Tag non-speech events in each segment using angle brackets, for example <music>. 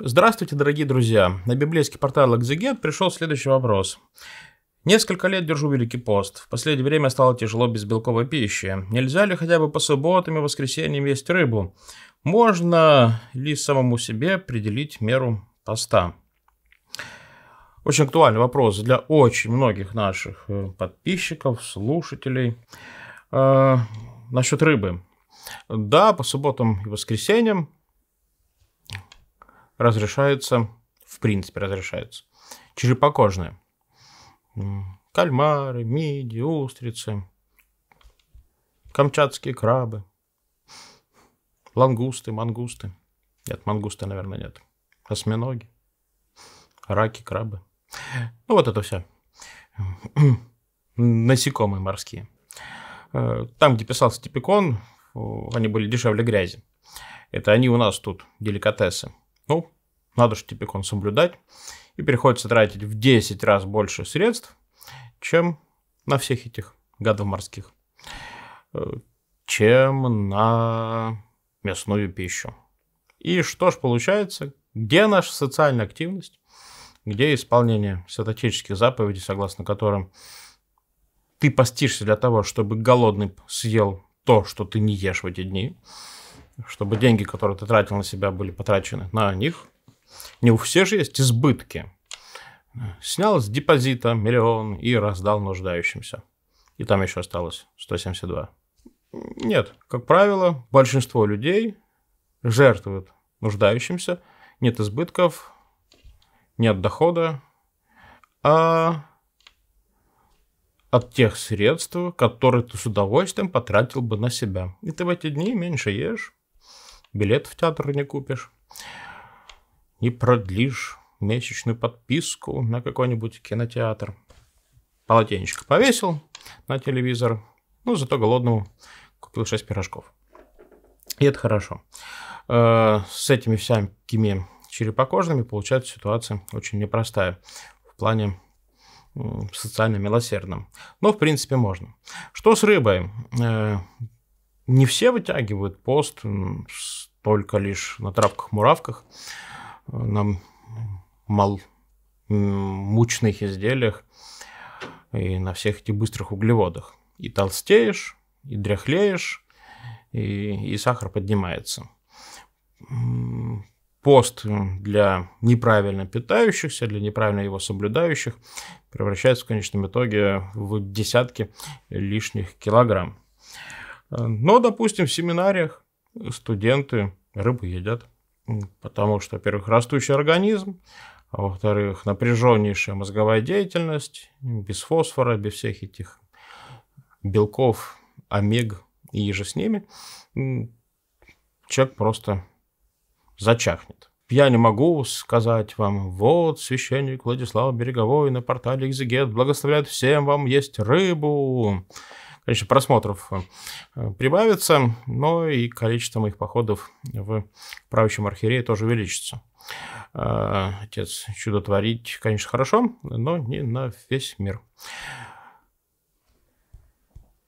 Здравствуйте, дорогие друзья! На библейский портал Экзегет пришел следующий вопрос. Несколько лет держу Великий пост. В последнее время стало тяжело без белковой пищи. Нельзя ли хотя бы по субботам и воскресеньям есть рыбу? Можно ли самому себе определить меру поста? Очень актуальный вопрос для очень многих наших э, подписчиков, слушателей. Э, насчет рыбы. Да, по субботам и воскресеньям разрешаются, в принципе, разрешаются. Черепокожные. Кальмары, миди, устрицы, камчатские крабы, лангусты, мангусты. Нет, мангуста, наверное, нет. Осьминоги, раки, крабы. Ну, вот это все. <clears throat> Насекомые морские. Э, там, где писался типикон, они были дешевле грязи. Это они у нас тут деликатесы ну, надо же типик он соблюдать. И приходится тратить в 10 раз больше средств, чем на всех этих гадов морских, э, чем на мясную пищу. И что ж получается? Где наша социальная активность? Где исполнение святотеческих заповедей, согласно которым ты постишься для того, чтобы голодный съел то, что ты не ешь в эти дни? чтобы деньги, которые ты тратил на себя, были потрачены на них. Не у всех же есть избытки. Снял с депозита миллион и раздал нуждающимся. И там еще осталось 172. Нет, как правило, большинство людей жертвуют нуждающимся, нет избытков, нет дохода, а от тех средств, которые ты с удовольствием потратил бы на себя. И ты в эти дни меньше ешь, билет в театр не купишь, не продлишь месячную подписку на какой-нибудь кинотеатр. Полотенечко повесил на телевизор, ну, зато голодному купил 6 пирожков. И это хорошо. Э, с этими всякими черепокожными получается ситуация очень непростая в плане социально милосердным. Но, в принципе, можно. Что с рыбой? Э, не все вытягивают пост, только лишь на травках-муравках, на мал мучных изделиях и на всех этих быстрых углеводах. И толстеешь, и дряхлеешь, и, и сахар поднимается. Пост для неправильно питающихся, для неправильно его соблюдающих превращается в конечном итоге в десятки лишних килограмм. Э, но, допустим, в семинариях студенты рыбу едят, потому что, во-первых, растущий организм, а во-вторых, напряженнейшая мозговая деятельность, без фосфора, без всех этих белков, омег и еже с ними, человек просто зачахнет. Я не могу сказать вам, вот священник Владислав Береговой на портале Экзегет благословляет всем вам есть рыбу конечно, просмотров э, прибавится, но и количество моих походов в правящем архиерее тоже увеличится. Э, отец чудо творить, конечно, хорошо, но не на весь мир.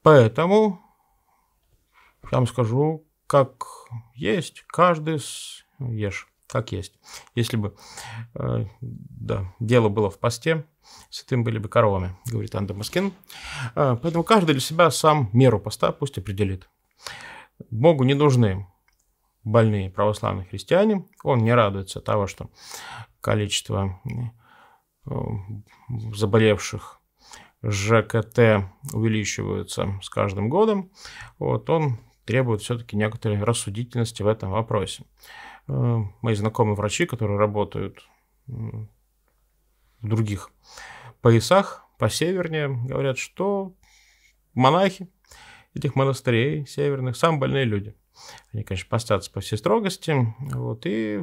Поэтому я вам скажу, как есть, каждый ешь как есть. Если бы э, да, дело было в посте, святым были бы коровами, говорит Анда Маскин. Э, поэтому каждый для себя сам меру поста пусть определит. Богу не нужны больные православные христиане. Он не радуется того, что количество э, заболевших ЖКТ увеличиваются с каждым годом. Вот он требует все-таки некоторой рассудительности в этом вопросе. Э, мои знакомые врачи, которые работают в других поясах, по севернее, говорят, что монахи этих монастырей северных, самые больные люди. Они, конечно, постятся по всей строгости, вот, и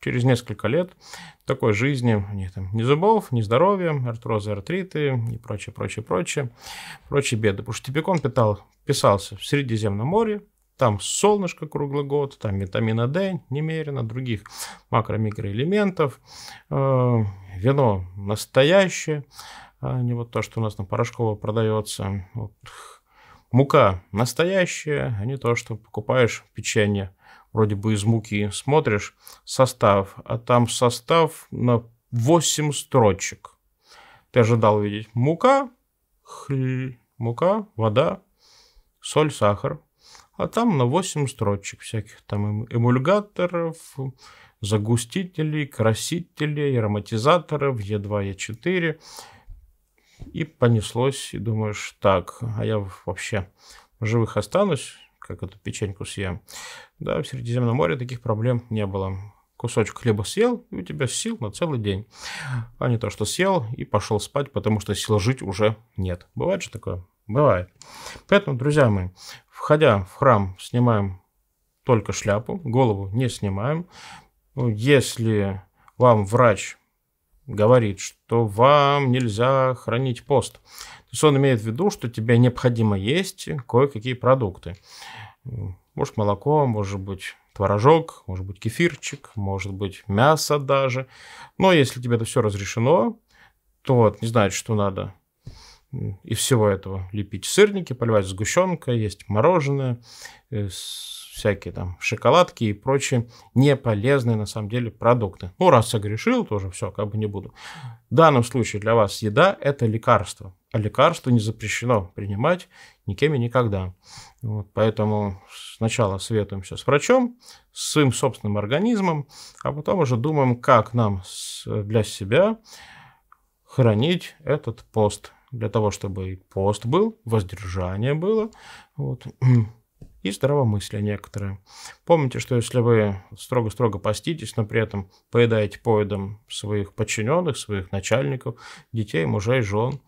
через несколько лет такой жизни, у них там ни зубов, ни здоровья, артрозы, артриты и прочее, прочее, прочее, прочие беды. Потому что Типикон питал, писался в Средиземном море, там солнышко круглый год, там витамина D немерено, других макро-микроэлементов, э, вино настоящее, а не вот то, что у нас на Порошково продается. Вот. Мука настоящая, а не то, что покупаешь печенье вроде бы из муки смотришь состав, а там состав на 8 строчек. Ты ожидал видеть мука, хль, мука, вода, соль, сахар. А там на 8 строчек всяких там эм, эмульгаторов, загустителей, красителей, ароматизаторов, Е2, Е4. И понеслось, и думаешь, так, а я вообще живых останусь, как эту печеньку съем. Да, в Средиземном море таких проблем не было. Кусочек хлеба съел, и у тебя сил на целый день. А не то, что съел и пошел спать, потому что сил жить уже нет. Бывает же такое? Бывает. Поэтому, друзья мои, входя в храм, снимаем только шляпу, голову не снимаем. Ну, если вам врач говорит, что вам нельзя хранить пост, то есть он имеет в виду, что тебе необходимо есть кое-какие продукты. Может молоко, может быть творожок, может быть кефирчик, может быть мясо даже. Но если тебе это все разрешено, то вот не знаю, что надо из всего этого лепить сырники, поливать сгущенка, есть мороженое, э, всякие там шоколадки и прочие неполезные на самом деле продукты. Ну, раз согрешил, тоже все, как бы не буду. В данном случае для вас еда – это лекарство. А лекарство не запрещено принимать никем и никогда. Вот, поэтому сначала советуемся с врачом, с своим собственным организмом, а потом уже думаем, как нам для себя хранить этот пост – для того, чтобы и пост был, воздержание было, вот, <clears throat> и здравомыслие некоторое. Помните, что если вы строго-строго поститесь, но при этом поедаете поедом своих подчиненных, своих начальников, детей, мужей, жен,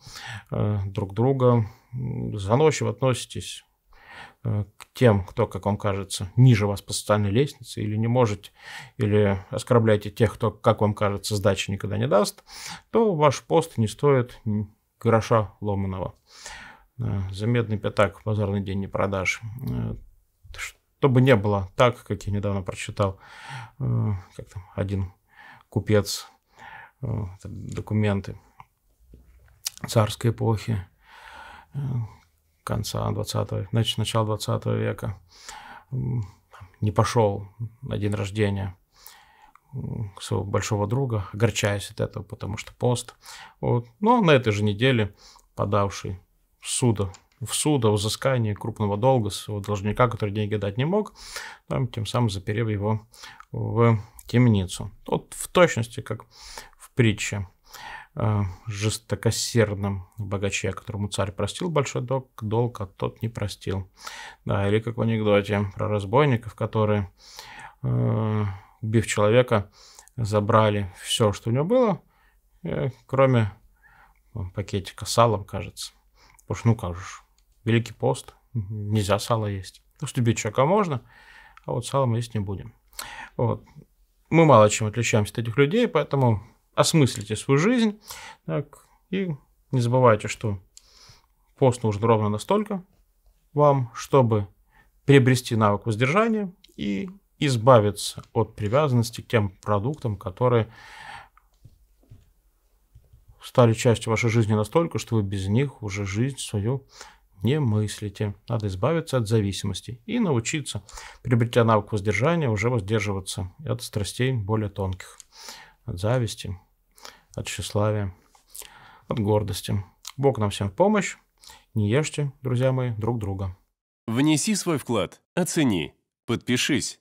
э, друг друга, заносчиво относитесь э, к тем, кто, как вам кажется, ниже вас по социальной лестнице, или не может, или оскорбляете тех, кто, как вам кажется, сдачи никогда не даст, то ваш пост не стоит гроша ломаного. Э, За медный пятак базарный день не продашь. Э, чтобы не было так, как я недавно прочитал, э, как там один купец, документы царской эпохи, конца 20 значит, начала 20 века, не пошел на день рождения своего большого друга, огорчаясь от этого, потому что пост. Вот. Но ну, а на этой же неделе подавший в суда в суд о взыскании крупного долга своего должника, который деньги дать не мог, там, тем самым заперев его в темницу. Вот в точности, как в притче э, жестокосердном богаче, которому царь простил большой долг, долг, а тот не простил. Да, или как в анекдоте про разбойников, которые э, убив человека, забрали все, что у него было, э, кроме э, пакетика салом, кажется. Потому что, ну как же, Великий пост, нельзя сало есть. То есть убить человека можно, а вот сало мы есть не будем. Вот. Мы мало чем отличаемся от этих людей, поэтому осмыслите свою жизнь так, и не забывайте, что пост нужен ровно настолько вам, чтобы приобрести навык воздержания и избавиться от привязанности к тем продуктам, которые стали частью вашей жизни настолько, что вы без них уже жизнь свою не мыслите. Надо избавиться от зависимости и научиться, приобретя навык воздержания, уже воздерживаться от страстей более тонких, от зависти, от тщеславия, от гордости. Бог нам всем в помощь. Не ешьте, друзья мои, друг друга. Внеси свой вклад, оцени, подпишись